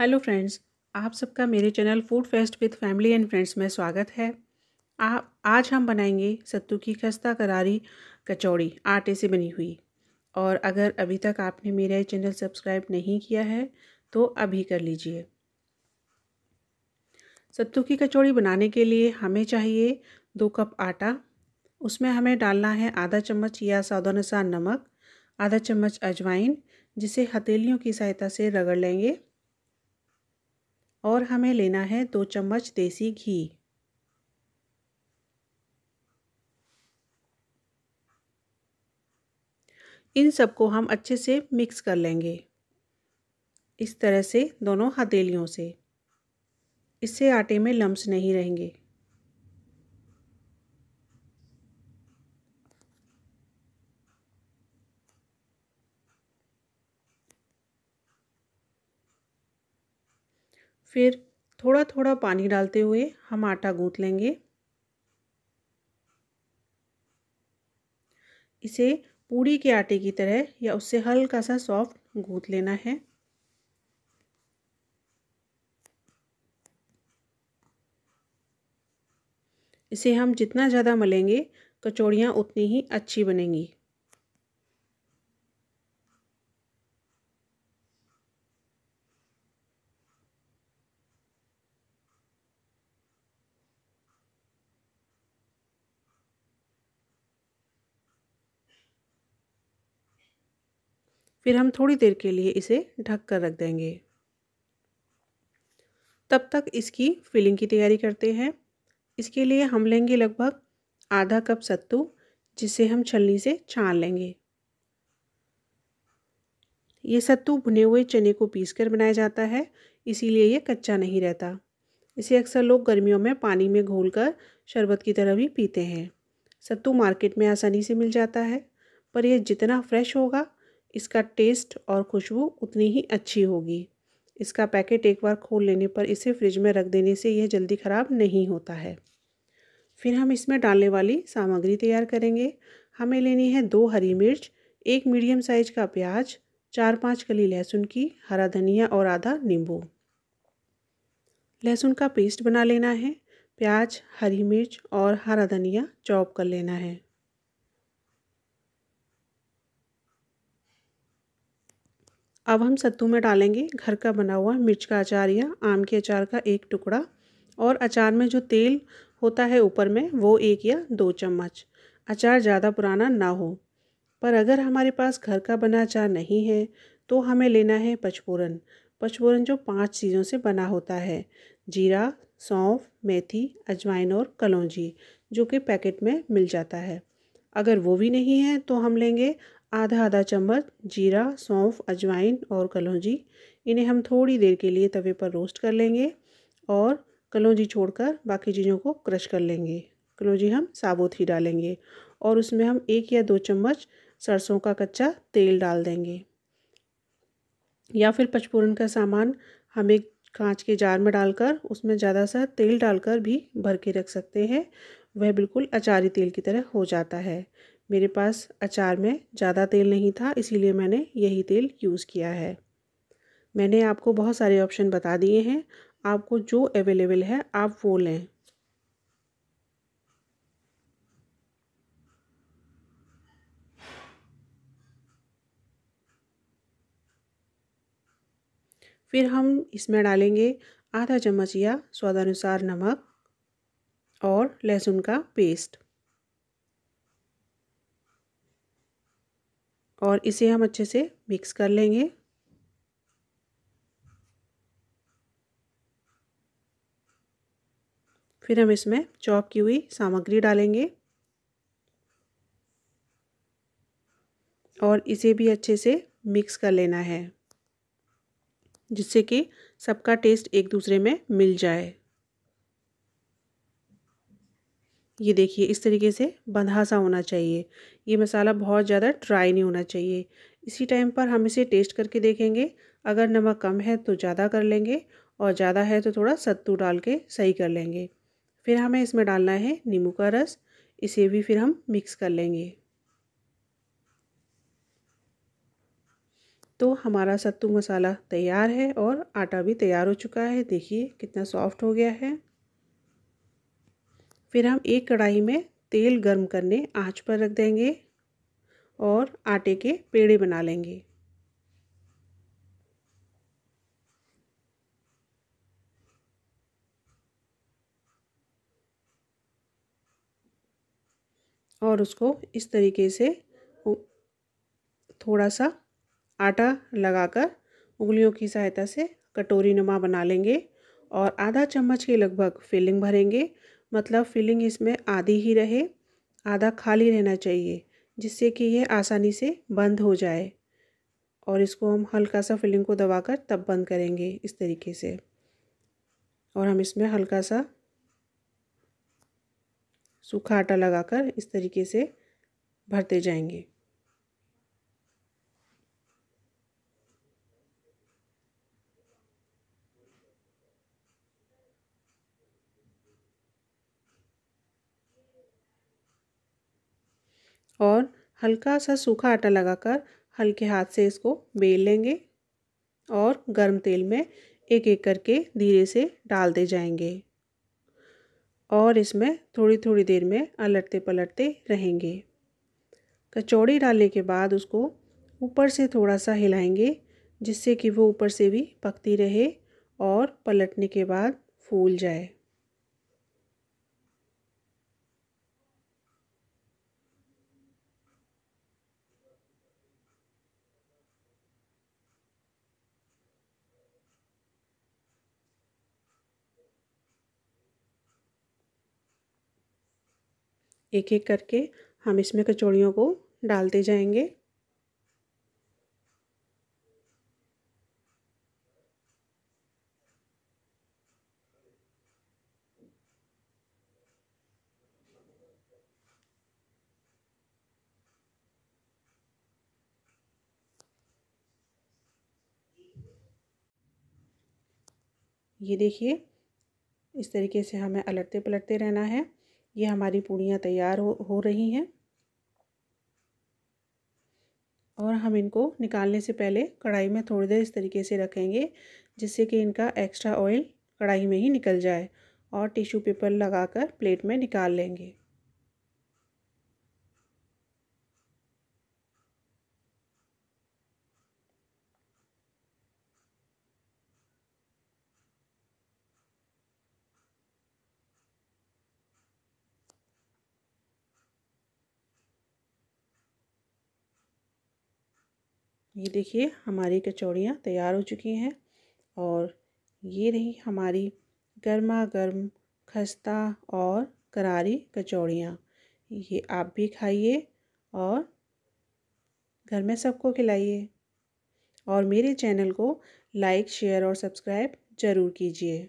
hello friends आप सबका मेरे channel food fest with family and friends में स्वागत है आ, आज हम बनाएंगे सत्तू की खस्ता करारी कचौड़ी आटे से बनी हुई और अगर अभी तक आपने मेरा चैनल सब्सक्राइब नहीं किया है तो अभी कर लीजिए सत्तू की कचौड़ी बनाने के लिए हमें चाहिए दो कप आटा उसमें हमें डालना है आधा चम्मच या स्वादानुसार नमक आधा चम्मच अजवाइन जिसे हथेलियों की सहायता से रगड़ लेंगे और हमें लेना है दो चम्मच देसी घी इन सबको हम अच्छे से मिक्स कर लेंगे इस तरह से दोनों हथेलियों से इससे आटे में लम्स नहीं रहेंगे फिर थोड़ा थोड़ा पानी डालते हुए हम आटा गूँथ लेंगे इसे पूड़ी के आटे की तरह या उससे हल्का सा सॉफ्ट गूँथ लेना है इसे हम जितना ज़्यादा मलेंगे कचौड़ियाँ उतनी ही अच्छी बनेंगी फिर हम थोड़ी देर के लिए इसे ढक कर रख देंगे तब तक इसकी फिलिंग की तैयारी करते हैं इसके लिए हम लेंगे लगभग आधा कप सत्तू जिसे हम छलनी से छान लेंगे ये सत्तू भुने हुए चने को पीसकर बनाया जाता है इसीलिए ये कच्चा नहीं रहता इसे अक्सर लोग गर्मियों में पानी में घोलकर शरबत की तरह भी पीते हैं सत्तू मार्केट में आसानी से मिल जाता है पर यह जितना फ्रेश होगा इसका टेस्ट और खुशबू उतनी ही अच्छी होगी इसका पैकेट एक बार खोल लेने पर इसे फ्रिज में रख देने से यह जल्दी ख़राब नहीं होता है फिर हम इसमें डालने वाली सामग्री तैयार करेंगे हमें लेनी है दो हरी मिर्च एक मीडियम साइज का प्याज चार पाँच कली लहसुन की हरा धनिया और आधा नींबू लहसुन का पेस्ट बना लेना है प्याज हरी मिर्च और हरा धनिया चॉप कर लेना है अब हम सत्तू में डालेंगे घर का बना हुआ मिर्च का अचार या आम के अचार का एक टुकड़ा और अचार में जो तेल होता है ऊपर में वो एक या दो चम्मच अचार ज़्यादा पुराना ना हो पर अगर हमारे पास घर का बना अचार नहीं है तो हमें लेना है पचपूरन पचपूरन जो पांच चीज़ों से बना होता है जीरा सौंफ मेथी अजवाइन और कलौजी जो कि पैकेट में मिल जाता है अगर वो भी नहीं है तो हम लेंगे आधा आधा चम्मच जीरा सौंफ अजवाइन और कलौजी इन्हें हम थोड़ी देर के लिए तवे पर रोस्ट कर लेंगे और कलौजी छोड़कर बाकी चीज़ों को क्रश कर लेंगे कलौजी हम साबुत ही डालेंगे और उसमें हम एक या दो चम्मच सरसों का कच्चा तेल डाल देंगे या फिर पचपूरन का सामान हम एक कांच के जार में डालकर उसमें ज़्यादा सा तेल डालकर भी भर के रख सकते हैं वह बिल्कुल अचारी तेल की तरह हो जाता है मेरे पास अचार में ज़्यादा तेल नहीं था इसीलिए मैंने यही तेल यूज़ किया है मैंने आपको बहुत सारे ऑप्शन बता दिए हैं आपको जो अवेलेबल है आप वो लें फिर हम इसमें डालेंगे आधा चम्मच या स्वादानुसार नमक और लहसुन का पेस्ट और इसे हम अच्छे से मिक्स कर लेंगे फिर हम इसमें चॉप की हुई सामग्री डालेंगे और इसे भी अच्छे से मिक्स कर लेना है जिससे कि सबका टेस्ट एक दूसरे में मिल जाए ये देखिए इस तरीके से बंधा सा होना चाहिए ये मसाला बहुत ज़्यादा ड्राई नहीं होना चाहिए इसी टाइम पर हम इसे टेस्ट करके देखेंगे अगर नमक कम है तो ज़्यादा कर लेंगे और ज़्यादा है तो थोड़ा सत्तू डाल के सही कर लेंगे फिर हमें इसमें डालना है नींबू का रस इसे भी फिर हम मिक्स कर लेंगे तो हमारा सत्तू मसाला तैयार है और आटा भी तैयार हो चुका है देखिए कितना सॉफ्ट हो गया है फिर हम एक कढ़ाई में तेल गर्म करने आंच पर रख देंगे और आटे के पेड़े बना लेंगे और उसको इस तरीके से थोड़ा सा आटा लगाकर उंगलियों की सहायता से कटोरी नुमा बना लेंगे और आधा चम्मच के लगभग फिलिंग भरेंगे मतलब फिलिंग इसमें आधी ही रहे आधा खाली रहना चाहिए जिससे कि ये आसानी से बंद हो जाए और इसको हम हल्का सा फिलिंग को दबाकर तब बंद करेंगे इस तरीके से और हम इसमें हल्का सा सूखा आटा लगाकर इस तरीके से भरते जाएंगे और हल्का सा सूखा आटा लगाकर हल्के हाथ से इसको बेल लेंगे और गर्म तेल में एक एक करके धीरे से डालते जाएंगे और इसमें थोड़ी थोड़ी देर में अलटते पलटते रहेंगे कचौड़ी डालने के बाद उसको ऊपर से थोड़ा सा हिलाएंगे जिससे कि वो ऊपर से भी पकती रहे और पलटने के बाद फूल जाए एक एक करके हम इसमें कचौड़ियों को डालते जाएंगे ये देखिए इस तरीके से हमें अलटते पलटते रहना है ये हमारी पूड़ियाँ तैयार हो हो रही हैं और हम इनको निकालने से पहले कढ़ाई में थोड़ी देर इस तरीके से रखेंगे जिससे कि इनका एक्स्ट्रा ऑयल कढ़ाई में ही निकल जाए और टिश्यू पेपर लगाकर प्लेट में निकाल लेंगे ये देखिए हमारी कचौड़ियाँ तैयार हो चुकी हैं और ये रही हमारी गर्मा गर्म खस्ता और करारी कचौड़ियाँ ये आप भी खाइए और घर में सबको खिलाइए और मेरे चैनल को लाइक शेयर और सब्सक्राइब ज़रूर कीजिए